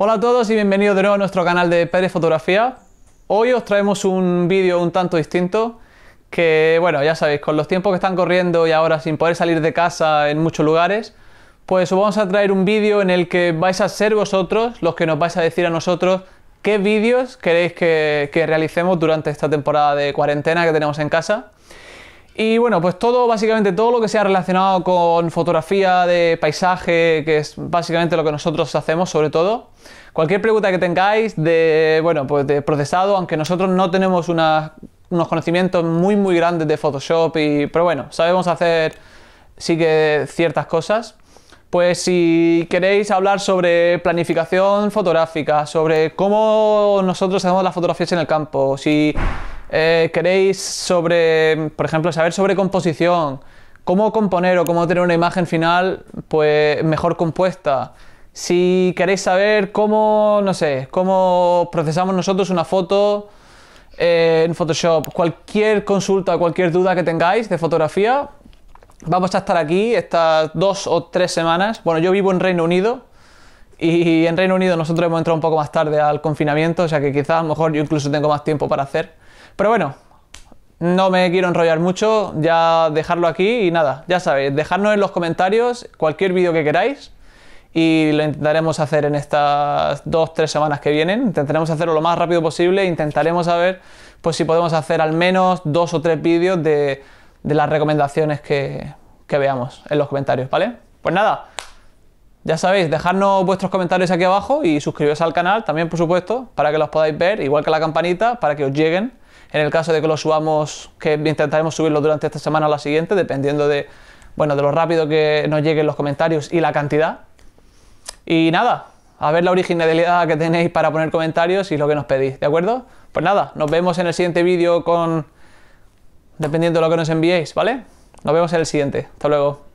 Hola a todos y bienvenidos de nuevo a nuestro canal de Pérez Fotografía. Hoy os traemos un vídeo un tanto distinto que, bueno, ya sabéis, con los tiempos que están corriendo y ahora sin poder salir de casa en muchos lugares, pues os vamos a traer un vídeo en el que vais a ser vosotros los que nos vais a decir a nosotros qué vídeos queréis que, que realicemos durante esta temporada de cuarentena que tenemos en casa. Y bueno, pues todo, básicamente todo lo que sea relacionado con fotografía de paisaje, que es básicamente lo que nosotros hacemos sobre todo. Cualquier pregunta que tengáis de, bueno, pues de procesado, aunque nosotros no tenemos unos conocimientos muy, muy grandes de Photoshop, y, pero bueno, sabemos hacer sí que ciertas cosas. Pues si queréis hablar sobre planificación fotográfica, sobre cómo nosotros hacemos las fotografías en el campo, si eh, queréis sobre, por ejemplo, saber sobre composición, cómo componer o cómo tener una imagen final pues mejor compuesta. Si queréis saber cómo, no sé, cómo procesamos nosotros una foto eh, en Photoshop, cualquier consulta, cualquier duda que tengáis de fotografía, vamos a estar aquí estas dos o tres semanas. Bueno, yo vivo en Reino Unido, y en Reino Unido nosotros hemos entrado un poco más tarde al confinamiento, o sea que quizás mejor yo incluso tengo más tiempo para hacer. Pero bueno, no me quiero enrollar mucho, ya dejarlo aquí y nada, ya sabéis, dejadnos en los comentarios cualquier vídeo que queráis y lo intentaremos hacer en estas dos, tres semanas que vienen. Intentaremos hacerlo lo más rápido posible, intentaremos saber pues, si podemos hacer al menos dos o tres vídeos de, las recomendaciones que, que veamos en los comentarios, ¿vale? Pues nada, ya sabéis, dejadnos vuestros comentarios aquí abajo y suscribiros al canal también, por supuesto, para que los podáis ver, igual que la campanita, para que os lleguen. En el caso de que lo subamos, que intentaremos subirlo durante esta semana o la siguiente, dependiendo de, bueno, de lo rápido que nos lleguen los comentarios y la cantidad. Y nada, a ver la originalidad que tenéis para poner comentarios y lo que nos pedís, ¿de acuerdo? Pues nada, nos vemos en el siguiente vídeo con... dependiendo de lo que nos enviéis, ¿vale? Nos vemos en el siguiente. Hasta luego.